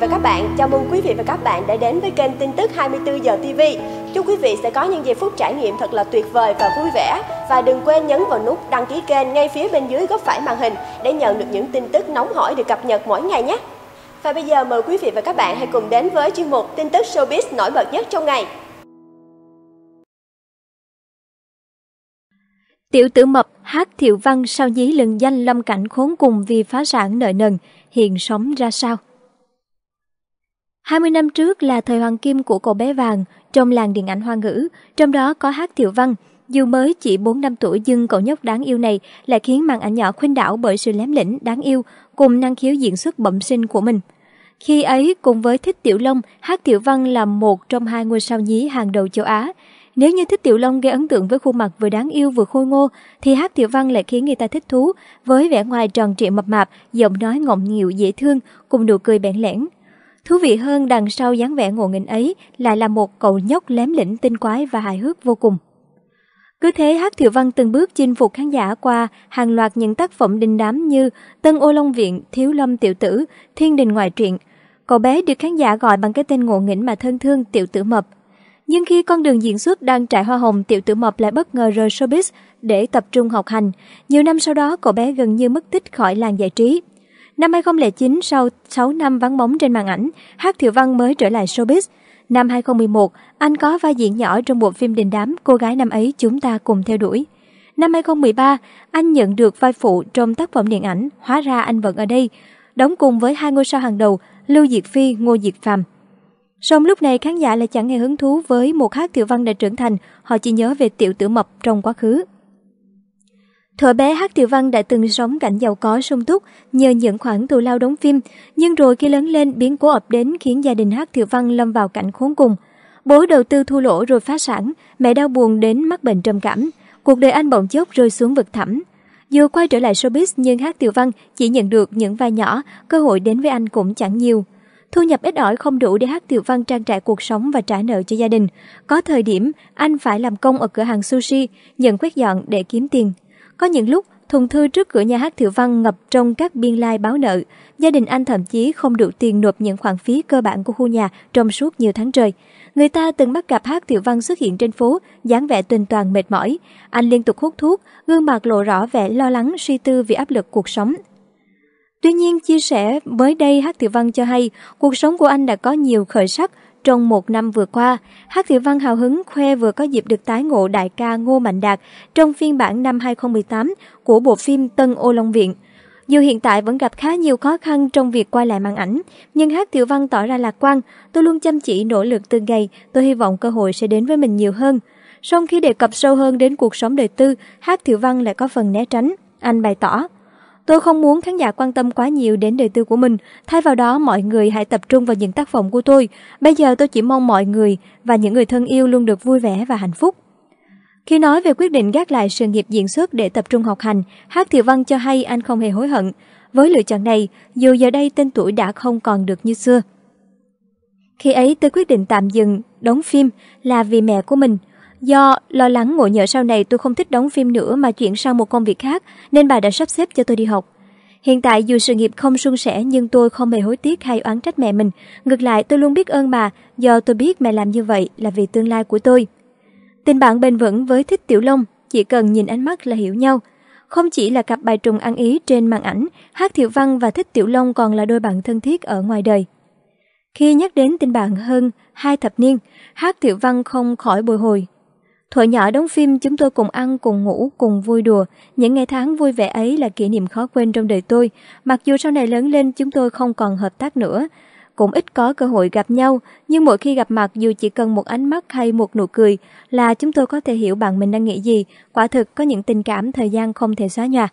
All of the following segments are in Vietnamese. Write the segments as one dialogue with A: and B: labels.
A: và các bạn, chào mừng quý vị và các bạn đã đến với kênh tin tức 24 giờ TV. Chúc quý vị sẽ có những giây phút trải nghiệm thật là tuyệt vời và vui vẻ. Và đừng quên nhấn vào nút đăng ký kênh ngay phía bên dưới góc phải màn hình để nhận được những tin tức nóng hổi được cập nhật mỗi ngày nhé. Và bây giờ mời quý vị và các bạn hãy cùng đến với chuyên mục tin tức showbiz nổi bật nhất trong ngày. Tiểu tử mập hát Thiệu Văn sau dí lừng danh lâm cảnh khốn cùng vì phá sản nợ nần, hiện sống ra sao? 20 năm trước là thời hoàng kim của cậu bé vàng trong làng điện ảnh hoa ngữ, trong đó có hát Thiệu Văn. Dù mới chỉ 4 năm tuổi nhưng cậu nhóc đáng yêu này lại khiến màn ảnh nhỏ khuynh đảo bởi sự lém lĩnh, đáng yêu cùng năng khiếu diễn xuất bẩm sinh của mình. Khi ấy, cùng với Thích Tiểu Long, Hát Tiểu Văn là một trong hai ngôi sao nhí hàng đầu châu Á. Nếu như Thích Tiểu Long gây ấn tượng với khuôn mặt vừa đáng yêu vừa khôi ngô, thì Hát Tiểu Văn lại khiến người ta thích thú với vẻ ngoài tròn trịa mập mạp, giọng nói ngọng nghịu dễ thương cùng nụ cười bẽn lẽn. Thú vị hơn đằng sau dáng vẻ ngộ nghĩnh ấy lại là một cậu nhóc lém lĩnh tinh quái và hài hước vô cùng. Cứ thế Hát Thiệu Văn từng bước chinh phục khán giả qua hàng loạt những tác phẩm đình đám như Tân Ô Long Viện, Thiếu Lâm Tiểu Tử, Thiên Đình Ngoại Truyện. Cậu bé được khán giả gọi bằng cái tên ngộ nghĩnh mà thân thương Tiểu Tử Mập. Nhưng khi con đường diễn xuất đang trải hoa hồng, Tiểu Tử Mập lại bất ngờ rời showbiz để tập trung học hành. Nhiều năm sau đó, cậu bé gần như mất tích khỏi làng giải trí. Năm 2009, sau 6 năm vắng bóng trên màn ảnh, Hát Thiệu Văn mới trở lại showbiz. Năm 2011, anh có vai diễn nhỏ trong bộ phim đình đám Cô gái năm ấy chúng ta cùng theo đuổi. Năm 2013, anh nhận được vai phụ trong tác phẩm điện ảnh Hóa ra anh vẫn ở đây, đóng cùng với hai ngôi sao hàng đầu Lưu Diệt Phi, Ngô Diệt Phàm. Song lúc này khán giả lại chẳng hề hứng thú với một hát tiểu văn đã trưởng thành, họ chỉ nhớ về tiểu tử mập trong quá khứ. Thuở bé Hát Tiểu Văn đã từng sống cảnh giàu có sung túc nhờ những khoản thù lao đóng phim, nhưng rồi khi lớn lên biến cố ập đến khiến gia đình Hát Tiểu Văn lâm vào cảnh khốn cùng. Bố đầu tư thua lỗ rồi phá sản, mẹ đau buồn đến mắc bệnh trầm cảm, cuộc đời anh bỗng chốc rơi xuống vực thẳm. Dù quay trở lại showbiz nhưng Hát Tiểu Văn chỉ nhận được những vai nhỏ, cơ hội đến với anh cũng chẳng nhiều. Thu nhập ít ỏi không đủ để Hát Tiểu Văn trang trải cuộc sống và trả nợ cho gia đình. Có thời điểm, anh phải làm công ở cửa hàng sushi, nhận quét dọn để kiếm tiền. Có những lúc, thùng thư trước cửa nhà hát Thiệu Văn ngập trong các biên lai báo nợ. Gia đình anh thậm chí không đủ tiền nộp những khoản phí cơ bản của khu nhà trong suốt nhiều tháng trời. Người ta từng bắt gặp hát Thiệu Văn xuất hiện trên phố, dáng vẻ tuần toàn mệt mỏi. Anh liên tục hút thuốc, gương mặt lộ rõ vẻ lo lắng suy tư vì áp lực cuộc sống. Tuy nhiên, chia sẻ mới đây Hát Thiệu Văn cho hay, cuộc sống của anh đã có nhiều khởi sắc, trong một năm vừa qua, Hắc Thị Văn hào hứng khoe vừa có dịp được tái ngộ đại ca Ngô Mạnh Đạt trong phiên bản năm 2018 của bộ phim Tân Ô Long Viện. Dù hiện tại vẫn gặp khá nhiều khó khăn trong việc quay lại màn ảnh, nhưng Hát Tiểu Văn tỏ ra lạc quan, tôi luôn chăm chỉ nỗ lực từng ngày, tôi hy vọng cơ hội sẽ đến với mình nhiều hơn. Song khi đề cập sâu hơn đến cuộc sống đời tư, Hát Tiểu Văn lại có phần né tránh. Anh bày tỏ, Tôi không muốn khán giả quan tâm quá nhiều đến đời tư của mình, thay vào đó mọi người hãy tập trung vào những tác phẩm của tôi. Bây giờ tôi chỉ mong mọi người và những người thân yêu luôn được vui vẻ và hạnh phúc. Khi nói về quyết định gác lại sự nghiệp diễn xuất để tập trung học hành, Hát Thiệu Văn cho hay anh không hề hối hận. Với lựa chọn này, dù giờ đây tên tuổi đã không còn được như xưa. Khi ấy tôi quyết định tạm dừng, đóng phim là vì mẹ của mình. Do lo lắng ngộ nhỡ sau này tôi không thích đóng phim nữa mà chuyển sang một công việc khác nên bà đã sắp xếp cho tôi đi học. Hiện tại dù sự nghiệp không suôn sẻ nhưng tôi không hề hối tiếc hay oán trách mẹ mình. Ngược lại tôi luôn biết ơn bà do tôi biết mẹ làm như vậy là vì tương lai của tôi. Tình bạn bền vững với Thích Tiểu Long chỉ cần nhìn ánh mắt là hiểu nhau. Không chỉ là cặp bài trùng ăn ý trên màn ảnh, Hát Thiệu Văn và Thích Tiểu Long còn là đôi bạn thân thiết ở ngoài đời. Khi nhắc đến tình bạn hơn hai thập niên, Hát Thiệu Văn không khỏi bồi hồi Thuở nhỏ đóng phim chúng tôi cùng ăn, cùng ngủ, cùng vui đùa. Những ngày tháng vui vẻ ấy là kỷ niệm khó quên trong đời tôi. Mặc dù sau này lớn lên chúng tôi không còn hợp tác nữa, cũng ít có cơ hội gặp nhau, nhưng mỗi khi gặp mặt dù chỉ cần một ánh mắt hay một nụ cười là chúng tôi có thể hiểu bạn mình đang nghĩ gì, quả thực có những tình cảm thời gian không thể xóa nhòa.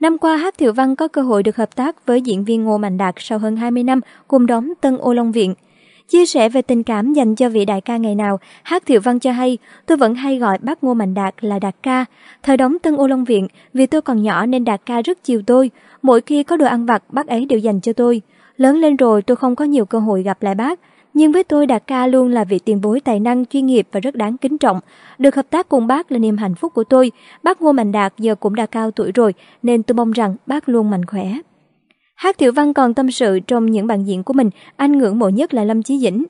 A: Năm qua, Hát Thiệu Văn có cơ hội được hợp tác với diễn viên Ngô Mạnh Đạt sau hơn 20 năm cùng đóng Tân Ô Long Viện – Chia sẻ về tình cảm dành cho vị đại ca ngày nào, Hát Thiệu Văn cho hay, tôi vẫn hay gọi bác Ngô Mạnh Đạt là Đạt ca. Thời đóng Tân Ô Long Viện, vì tôi còn nhỏ nên Đạt ca rất chiều tôi. Mỗi khi có đồ ăn vặt, bác ấy đều dành cho tôi. Lớn lên rồi tôi không có nhiều cơ hội gặp lại bác. Nhưng với tôi Đạt ca luôn là vị tiền bối tài năng, chuyên nghiệp và rất đáng kính trọng. Được hợp tác cùng bác là niềm hạnh phúc của tôi. Bác Ngô Mạnh Đạt giờ cũng đã cao tuổi rồi, nên tôi mong rằng bác luôn mạnh khỏe. Hát Thiệu Văn còn tâm sự trong những bản diễn của mình, anh ngưỡng mộ nhất là Lâm Chí Dĩnh.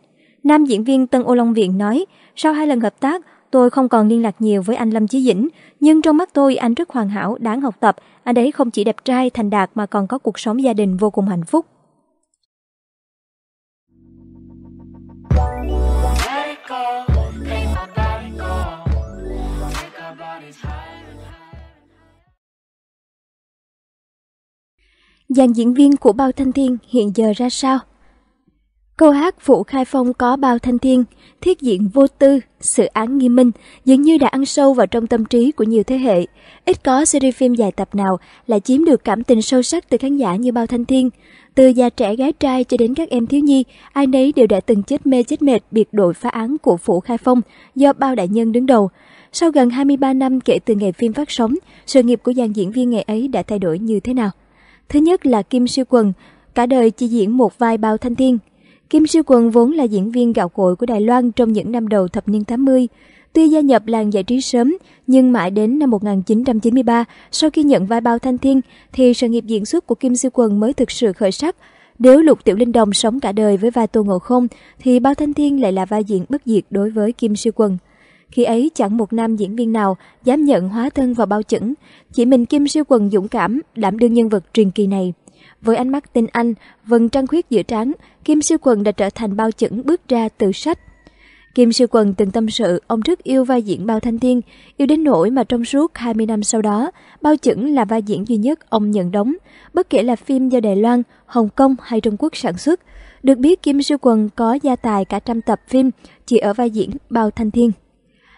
A: Nam diễn viên Tân Ô Long Viện nói, sau hai lần hợp tác, tôi không còn liên lạc nhiều với anh Lâm Chí Dĩnh, nhưng trong mắt tôi anh rất hoàn hảo, đáng học tập. Anh ấy không chỉ đẹp trai, thành đạt mà còn có cuộc sống gia đình vô cùng hạnh phúc. Let dàn diễn viên của Bao Thanh Thiên hiện giờ ra sao? Câu hát Phụ Khai Phong có Bao Thanh Thiên, thiết diện vô tư, sự án nghiêm minh dường như đã ăn sâu vào trong tâm trí của nhiều thế hệ. Ít có series phim dài tập nào lại chiếm được cảm tình sâu sắc từ khán giả như Bao Thanh Thiên. Từ già trẻ gái trai cho đến các em thiếu nhi, ai nấy đều đã từng chết mê chết mệt biệt đội phá án của Phủ Khai Phong do Bao Đại Nhân đứng đầu. Sau gần 23 năm kể từ ngày phim phát sóng, sự nghiệp của dàn diễn viên ngày ấy đã thay đổi như thế nào? Thứ nhất là Kim Siêu Quần, cả đời chỉ diễn một vai bao thanh thiên. Kim Siêu Quần vốn là diễn viên gạo cội của Đài Loan trong những năm đầu thập niên 80. Tuy gia nhập làng giải trí sớm, nhưng mãi đến năm 1993, sau khi nhận vai bao thanh thiên, thì sự nghiệp diễn xuất của Kim Siêu Quần mới thực sự khởi sắc. Nếu Lục Tiểu Linh Đồng sống cả đời với vai Tô Ngộ Không, thì Bao Thanh Thiên lại là vai diễn bất diệt đối với Kim Siêu Quần. Khi ấy chẳng một nam diễn viên nào dám nhận hóa thân vào bao chẩn, chỉ mình Kim siêu quần dũng cảm đảm đương nhân vật truyền kỳ này. Với ánh mắt tinh anh, vầng trăng khuyết giữa trán, Kim siêu quần đã trở thành bao chẩn bước ra từ sách. Kim Siêu Quần từng tâm sự ông rất yêu vai diễn Bao Thanh Thiên, yêu đến nỗi mà trong suốt 20 năm sau đó, Bao Chẩn là vai diễn duy nhất ông nhận đóng, bất kể là phim do Đài Loan, Hồng Kông hay Trung Quốc sản xuất. Được biết Kim Siêu Quần có gia tài cả trăm tập phim chỉ ở vai diễn Bao Thanh Thiên.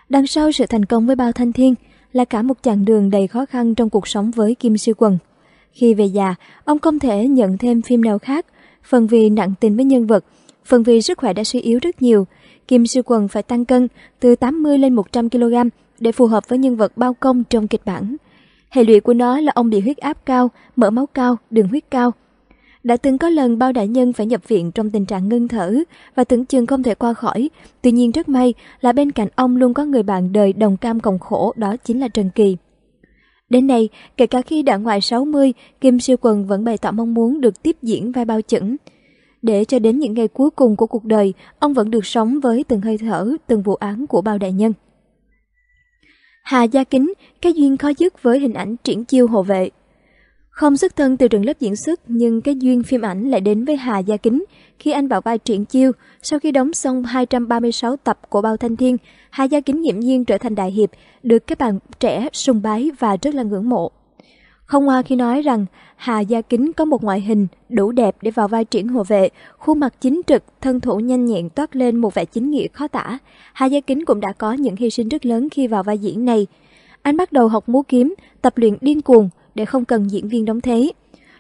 A: Đằng sau sự thành công với Bao Thanh Thiên là cả một chặng đường đầy khó khăn trong cuộc sống với Kim Siêu Quần. Khi về già, ông không thể nhận thêm phim nào khác, phần vì nặng tình với nhân vật, phần vì sức khỏe đã suy yếu rất nhiều. Kim Siêu Quần phải tăng cân từ 80 lên 100 kg để phù hợp với nhân vật bao công trong kịch bản. Hệ lụy của nó là ông bị huyết áp cao, mỡ máu cao, đường huyết cao – đã từng có lần bao đại nhân phải nhập viện trong tình trạng ngưng thở và tưởng chừng không thể qua khỏi. Tuy nhiên rất may là bên cạnh ông luôn có người bạn đời đồng cam cộng khổ đó chính là Trần Kỳ. Đến nay, kể cả khi đã ngoài 60, Kim Siêu Quần vẫn bày tỏ mong muốn được tiếp diễn vai bao chẩn. Để cho đến những ngày cuối cùng của cuộc đời, ông vẫn được sống với từng hơi thở, từng vụ án của bao đại nhân. Hà Gia Kính, cái duyên khó dứt với hình ảnh triển chiêu hộ vệ không xuất thân từ trường lớp diễn xuất nhưng cái duyên phim ảnh lại đến với Hà Gia Kính khi anh vào vai Triển Chiêu. Sau khi đóng xong 236 tập của Bao Thanh Thiên, Hà Gia Kính nghiễm nhiên trở thành đại hiệp, được các bạn trẻ sùng bái và rất là ngưỡng mộ. Không hoa khi nói rằng Hà Gia Kính có một ngoại hình đủ đẹp để vào vai triển hộ vệ, khuôn mặt chính trực, thân thủ nhanh nhẹn toát lên một vẻ chính nghĩa khó tả. Hà Gia Kính cũng đã có những hy sinh rất lớn khi vào vai diễn này. Anh bắt đầu học múa kiếm, tập luyện điên cuồng, để không cần diễn viên đóng thế.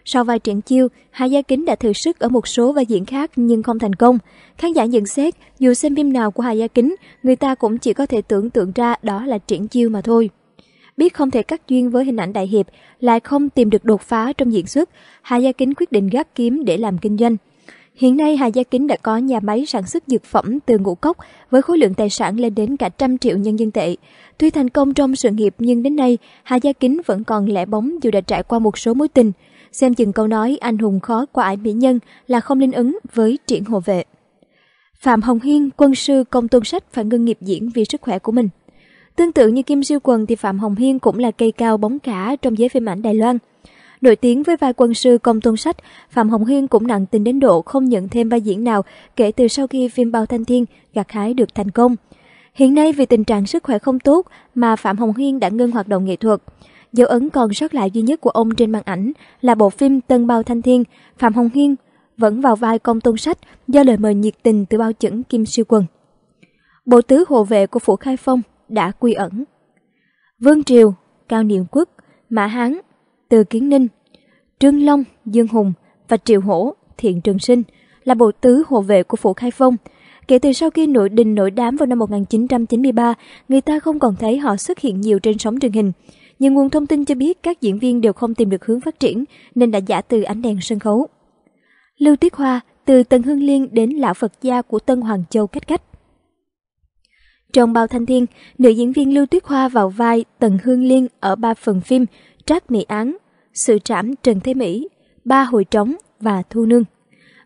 A: Sau vài triển chiêu, Hạ Gia Kính đã thử sức ở một số vai diễn khác nhưng không thành công. Khán giả nhận xét, dù xem phim nào của Hạ Gia Kính, người ta cũng chỉ có thể tưởng tượng ra đó là triển chiêu mà thôi. Biết không thể cắt duyên với hình ảnh đại hiệp, lại không tìm được đột phá trong diễn xuất, Hạ Gia Kính quyết định gác kiếm để làm kinh doanh. Hiện nay, Hà Gia Kính đã có nhà máy sản xuất dược phẩm từ ngũ cốc với khối lượng tài sản lên đến cả trăm triệu nhân dân tệ. Tuy thành công trong sự nghiệp nhưng đến nay, Hà Gia Kính vẫn còn lẻ bóng dù đã trải qua một số mối tình. Xem chừng câu nói anh hùng khó qua ải mỹ nhân là không linh ứng với triển hộ vệ. Phạm Hồng Hiên, quân sư công tôn sách phải ngưng nghiệp diễn vì sức khỏe của mình. Tương tự như Kim Siêu Quần thì Phạm Hồng Hiên cũng là cây cao bóng cả trong giới phim ảnh Đài Loan – Nổi tiếng với vai quân sư Công Tôn Sách, Phạm Hồng Huyên cũng nặng tình đến độ không nhận thêm vai diễn nào kể từ sau khi phim Bao Thanh Thiên gặt hái được thành công. Hiện nay vì tình trạng sức khỏe không tốt mà Phạm Hồng Huyên đã ngưng hoạt động nghệ thuật. Dấu ấn còn sót lại duy nhất của ông trên màn ảnh là bộ phim Tân Bao Thanh Thiên, Phạm Hồng Huyên vẫn vào vai Công Tôn Sách do lời mời nhiệt tình từ bao chẩn Kim Siêu Quần. Bộ tứ hộ vệ của Phủ Khai Phong đã quy ẩn. Vương Triều, Cao Niệm Quốc, Mã Hán, từ Kiến Ninh, Trương Long, Dương Hùng và Triệu Hổ, Thiện Trường Sinh là bộ tứ hộ vệ của phủ Khai Phong. Kể từ sau khi nội đình nội đám vào năm 1993, người ta không còn thấy họ xuất hiện nhiều trên sóng truyền hình. Nhưng nguồn thông tin cho biết các diễn viên đều không tìm được hướng phát triển nên đã giả từ ánh đèn sân khấu. Lưu Tuyết Hoa từ Tần Hương Liên đến lão Phật gia của Tân Hoàng Châu cách cách. Trong bao thanh thiên, nữ diễn viên Lưu Tuyết Hoa vào vai Tần Hương Liên ở ba phần phim Trác Nghị Án, Sự Trảm Trần Thế Mỹ, Ba Hồi Trống và Thu Nương.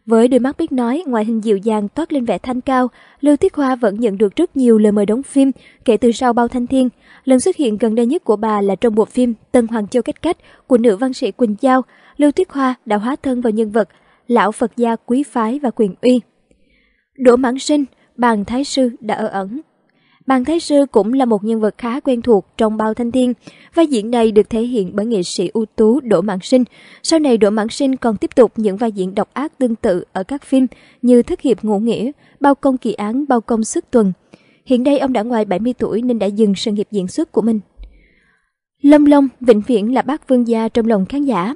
A: Với đôi mắt biết nói, ngoại hình dịu dàng toát lên vẻ thanh cao, Lưu Tiết Hoa vẫn nhận được rất nhiều lời mời đóng phim kể từ sau Bao Thanh Thiên. Lần xuất hiện gần đây nhất của bà là trong bộ phim Tân Hoàng Châu Cách Cách của nữ văn sĩ Quỳnh Giao. Lưu Tiết Hoa đã hóa thân vào nhân vật lão Phật gia quý phái và quyền uy. Đỗ Mãn Sinh, bàn thái sư đã ở ẩn, Bàn Thái Sư cũng là một nhân vật khá quen thuộc trong bao thanh thiên. Vai diễn này được thể hiện bởi nghệ sĩ ưu tú Đỗ Mạng Sinh. Sau này Đỗ Mạng Sinh còn tiếp tục những vai diễn độc ác tương tự ở các phim như Thất hiệp Ngũ nghĩa, Bao công kỳ án, Bao công sức tuần. Hiện đây ông đã ngoài 70 tuổi nên đã dừng sự nghiệp diễn xuất của mình. Lâm Long vĩnh viễn là bác vương gia trong lòng khán giả.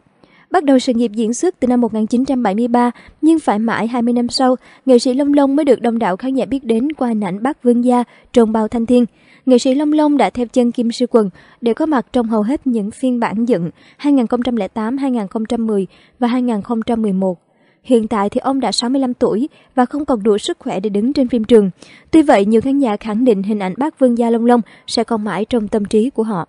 A: Bắt đầu sự nghiệp diễn xuất từ năm 1973, nhưng phải mãi 20 năm sau, nghệ sĩ Long Long mới được đông đảo khán giả biết đến qua hình ảnh Bác Vương Gia, Trồn Bao Thanh Thiên. Nghệ sĩ Long Long đã theo chân Kim Sư Quần để có mặt trong hầu hết những phiên bản dựng 2008, 2010 và 2011. Hiện tại thì ông đã 65 tuổi và không còn đủ sức khỏe để đứng trên phim trường. Tuy vậy, nhiều khán giả khẳng định hình ảnh bác Vương Gia Long Long sẽ còn mãi trong tâm trí của họ.